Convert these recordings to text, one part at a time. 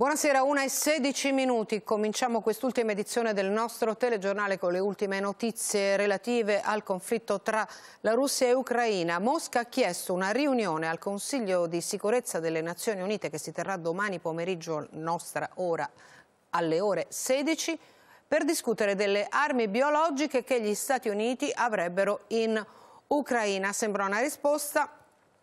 Buonasera, 1 e 16 minuti. Cominciamo quest'ultima edizione del nostro telegiornale con le ultime notizie relative al conflitto tra la Russia e Ucraina. Mosca ha chiesto una riunione al Consiglio di sicurezza delle Nazioni Unite che si terrà domani pomeriggio nostra ora alle ore 16 per discutere delle armi biologiche che gli Stati Uniti avrebbero in Ucraina. Sembra una risposta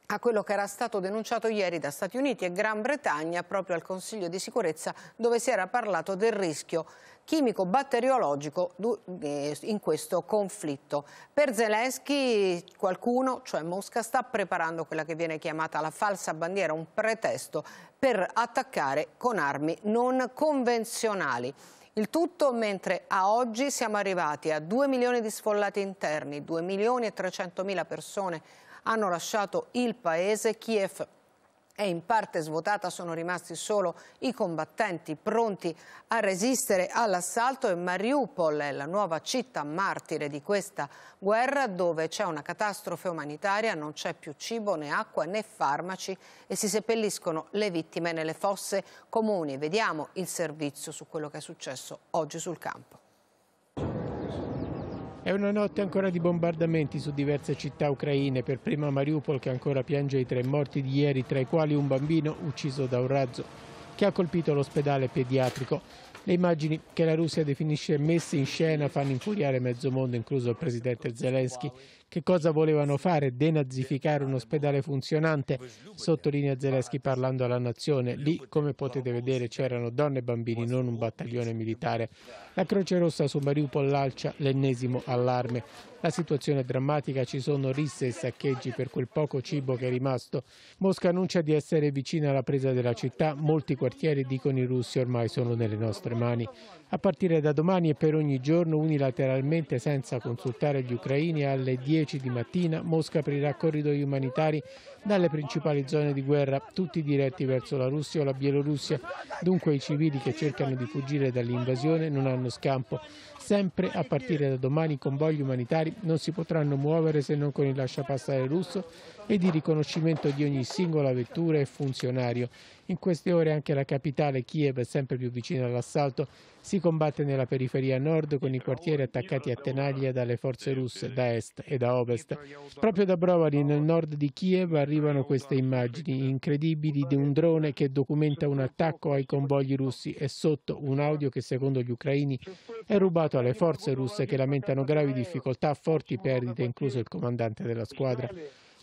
a quello che era stato denunciato ieri da Stati Uniti e Gran Bretagna proprio al Consiglio di sicurezza dove si era parlato del rischio chimico-batteriologico eh, in questo conflitto. Per Zelensky qualcuno, cioè Mosca, sta preparando quella che viene chiamata la falsa bandiera, un pretesto per attaccare con armi non convenzionali. Il tutto mentre a oggi siamo arrivati a 2 milioni di sfollati interni, 2 milioni e 300 mila persone hanno lasciato il paese. Kiev è in parte svuotata, sono rimasti solo i combattenti pronti a resistere all'assalto e Mariupol è la nuova città martire di questa guerra dove c'è una catastrofe umanitaria, non c'è più cibo né acqua né farmaci e si seppelliscono le vittime nelle fosse comuni. Vediamo il servizio su quello che è successo oggi sul campo. È una notte ancora di bombardamenti su diverse città ucraine, per prima Mariupol che ancora piange i tre morti di ieri, tra i quali un bambino ucciso da un razzo che ha colpito l'ospedale pediatrico. Le immagini che la Russia definisce messe in scena fanno infuriare mezzo mondo, incluso il presidente Zelensky. Che cosa volevano fare? Denazificare un ospedale funzionante? Sottolinea Zelensky parlando alla nazione. Lì, come potete vedere, c'erano donne e bambini, non un battaglione militare. La Croce Rossa su Mariupol lancia l'ennesimo allarme. La situazione è drammatica, ci sono risse e saccheggi per quel poco cibo che è rimasto. Mosca annuncia di essere vicina alla presa della città, molti quartieri dicono i russi ormai sono nelle nostre mani. A partire da domani e per ogni giorno unilateralmente senza consultare gli ucraini alle 10 10 di mattina Mosca aprirà corridoi umanitari dalle principali zone di guerra, tutti diretti verso la Russia o la Bielorussia. Dunque i civili che cercano di fuggire dall'invasione non hanno scampo. Sempre a partire da domani i convogli umanitari non si potranno muovere se non con il lasciapassare russo e il riconoscimento di ogni singola vettura e funzionario. In queste ore anche la capitale Kiev, sempre più vicina all'assalto, si combatte nella periferia nord con i quartieri attaccati a tenaglia dalle forze russe da est e da ovest. Proprio da Brovary, nel nord di Kiev, arrivano queste immagini incredibili di un drone che documenta un attacco ai convogli russi e sotto un audio che secondo gli ucraini è rubato aiuto alle forze russe che lamentano gravi difficoltà, forti perdite, incluso il comandante della squadra.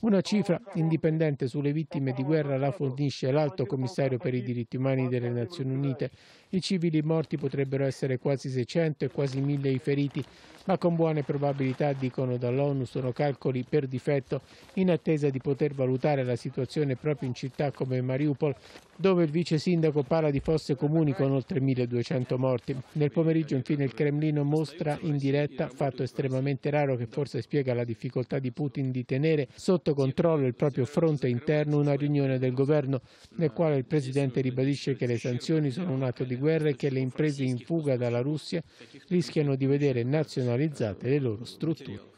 Una cifra indipendente sulle vittime di guerra la fornisce l'Alto Commissario per i diritti umani delle Nazioni Unite. I civili morti potrebbero essere quasi 600 e quasi 1000 i feriti, ma con buone probabilità, dicono dall'ONU, sono calcoli per difetto in attesa di poter valutare la situazione proprio in città come Mariupol, dove il vice sindaco parla di fosse comuni con oltre 1200 morti. Nel pomeriggio infine il Cremlino mostra in diretta, fatto estremamente raro che forse spiega la difficoltà di Putin di tenere sotto sotto controllo il proprio fronte interno una riunione del governo nel quale il Presidente ribadisce che le sanzioni sono un atto di guerra e che le imprese in fuga dalla Russia rischiano di vedere nazionalizzate le loro strutture.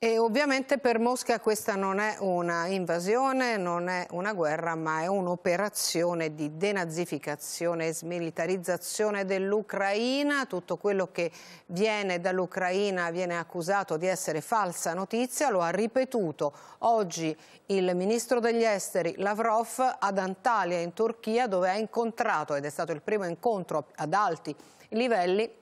E ovviamente per Mosca questa non è un'invasione, non è una guerra, ma è un'operazione di denazificazione e smilitarizzazione dell'Ucraina. Tutto quello che viene dall'Ucraina viene accusato di essere falsa notizia, lo ha ripetuto oggi il ministro degli esteri Lavrov ad Antalya in Turchia dove ha incontrato, ed è stato il primo incontro ad alti livelli,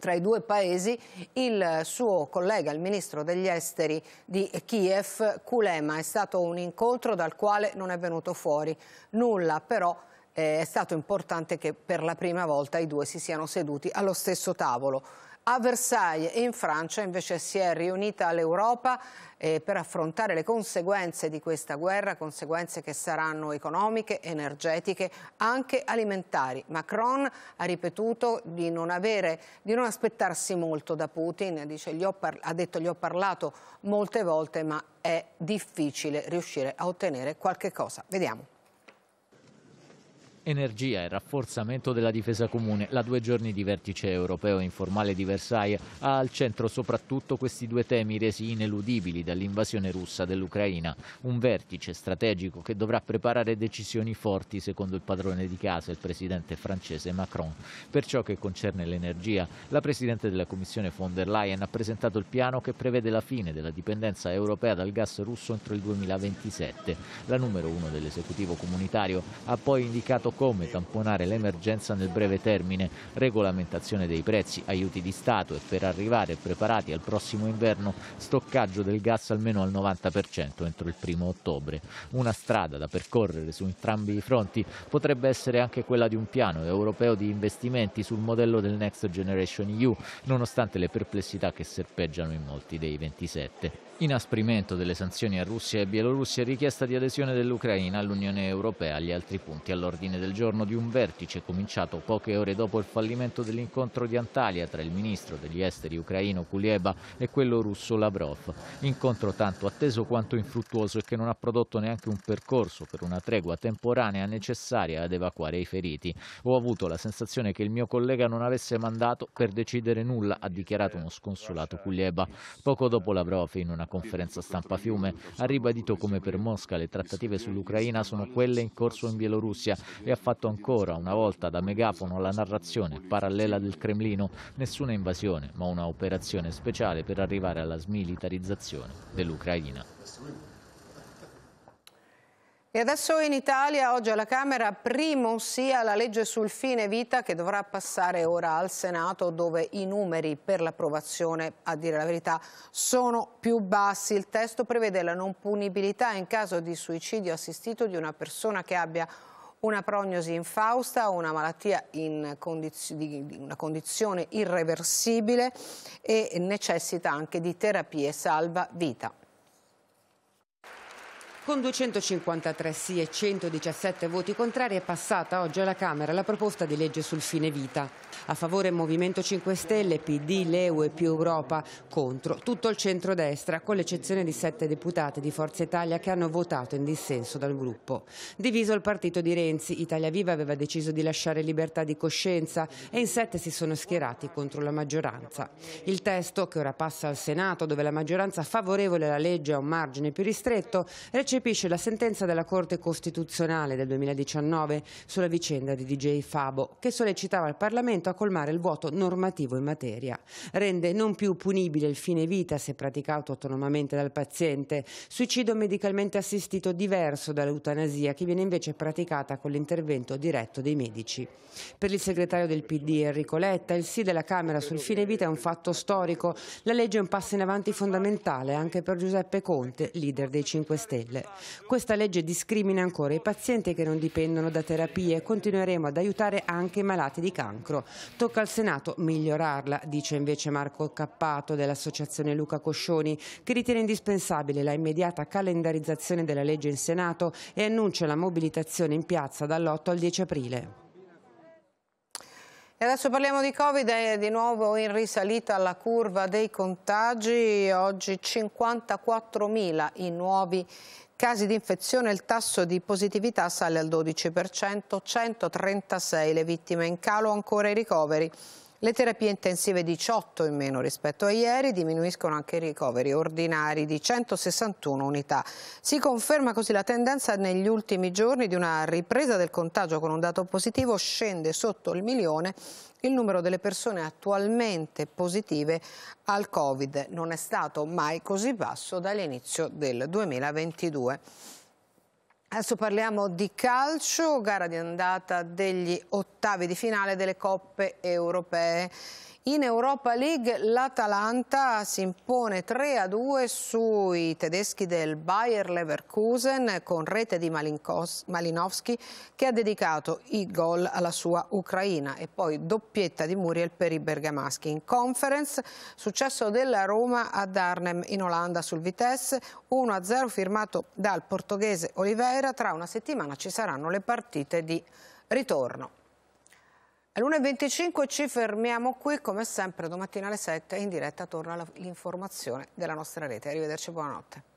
tra i due paesi, il suo collega, il ministro degli esteri di Kiev, Kulema. È stato un incontro dal quale non è venuto fuori nulla, però eh, è stato importante che per la prima volta i due si siano seduti allo stesso tavolo. A Versailles in Francia invece si è riunita l'Europa eh, per affrontare le conseguenze di questa guerra, conseguenze che saranno economiche, energetiche, anche alimentari. Macron ha ripetuto di non, avere, di non aspettarsi molto da Putin, Dice, ha detto gli ho parlato molte volte ma è difficile riuscire a ottenere qualche cosa. Vediamo. Energia e rafforzamento della difesa comune, la due giorni di vertice europeo informale di Versailles ha al centro soprattutto questi due temi resi ineludibili dall'invasione russa dell'Ucraina. Un vertice strategico che dovrà preparare decisioni forti secondo il padrone di casa, il presidente francese Macron. Per ciò che concerne l'energia, la presidente della Commissione von der Leyen ha presentato il piano che prevede la fine della dipendenza europea dal gas russo entro il 2027. La numero uno dell'esecutivo comunitario ha poi indicato indicato come tamponare l'emergenza nel breve termine, regolamentazione dei prezzi, aiuti di Stato e per arrivare preparati al prossimo inverno stoccaggio del gas almeno al 90% entro il primo ottobre. Una strada da percorrere su entrambi i fronti potrebbe essere anche quella di un piano europeo di investimenti sul modello del Next Generation EU, nonostante le perplessità che serpeggiano in molti dei 27. Inasprimento delle sanzioni a Russia e Bielorussia e richiesta di adesione dell'Ucraina all'Unione Europea. Gli altri punti all'ordine del giorno di un vertice cominciato poche ore dopo il fallimento dell'incontro di Antalya tra il ministro degli esteri ucraino Kulieba e quello russo Lavrov. Incontro tanto atteso quanto infruttuoso e che non ha prodotto neanche un percorso per una tregua temporanea necessaria ad evacuare i feriti. Ho avuto la sensazione che il mio collega non avesse mandato per decidere nulla, ha dichiarato uno sconsolato Kulieba. Poco dopo Lavrov in una conferenza stampa Fiume, ha ribadito come per Mosca le trattative sull'Ucraina sono quelle in corso in Bielorussia e ha fatto ancora una volta da megafono la narrazione parallela del Cremlino, nessuna invasione ma una operazione speciale per arrivare alla smilitarizzazione dell'Ucraina. E adesso in Italia, oggi alla Camera, primo sia la legge sul fine vita che dovrà passare ora al Senato dove i numeri per l'approvazione, a dire la verità, sono più bassi. Il testo prevede la non punibilità in caso di suicidio assistito di una persona che abbia una prognosi infausta, una malattia in condiz una condizione irreversibile e necessita anche di terapie salva vita. Con 253 sì e 117 voti contrari è passata oggi alla Camera la proposta di legge sul fine vita. A favore Movimento 5 Stelle, PD, Leu e più Europa, contro tutto il centrodestra, con l'eccezione di sette deputate di Forza Italia che hanno votato in dissenso dal gruppo. Diviso il partito di Renzi, Italia Viva aveva deciso di lasciare libertà di coscienza e in sette si sono schierati contro la maggioranza. Il testo, che ora passa al Senato, dove la maggioranza favorevole alla legge ha un margine più ristretto, recepisce la sentenza della Corte Costituzionale del 2019 sulla vicenda di DJ Fabo, che sollecitava il Parlamento a colmare il vuoto normativo in materia. Rende non più punibile il fine vita se praticato autonomamente dal paziente, suicidio medicalmente assistito diverso dall'eutanasia che viene invece praticata con l'intervento diretto dei medici. Per il segretario del PD Enrico Letta, il sì della Camera sul fine vita è un fatto storico, la legge è un passo in avanti fondamentale anche per Giuseppe Conte, leader dei 5 Stelle salute. Questa legge discrimina ancora i pazienti che non dipendono da terapie e continueremo ad aiutare anche i malati di cancro. Tocca al Senato migliorarla, dice invece Marco Cappato dell'Associazione Luca Coscioni, che ritiene indispensabile la immediata calendarizzazione della legge in Senato e annuncia la mobilitazione in piazza dall'8 al 10 aprile. E adesso parliamo di Covid, è di nuovo in risalita la curva dei contagi, oggi 54.000 i nuovi Casi di infezione, il tasso di positività sale al 12%, 136 le vittime in calo, ancora i ricoveri. Le terapie intensive 18 in meno rispetto a ieri, diminuiscono anche i ricoveri ordinari di 161 unità. Si conferma così la tendenza negli ultimi giorni di una ripresa del contagio con un dato positivo, scende sotto il milione il numero delle persone attualmente positive al Covid. Non è stato mai così basso dall'inizio del 2022. 2. Adesso parliamo di calcio, gara di andata degli ottavi di finale delle coppe europee. In Europa League l'Atalanta si impone 3-2 sui tedeschi del Bayer Leverkusen con rete di Malinkos, Malinowski che ha dedicato i gol alla sua Ucraina e poi doppietta di Muriel per i bergamaschi. In conference successo della Roma ad Arnhem in Olanda sul Vitesse 1-0 firmato dal portoghese Oliveira. Tra una settimana ci saranno le partite di ritorno l'1.25 ci fermiamo qui, come sempre domattina alle 7 in diretta torna l'informazione della nostra rete. Arrivederci, buonanotte.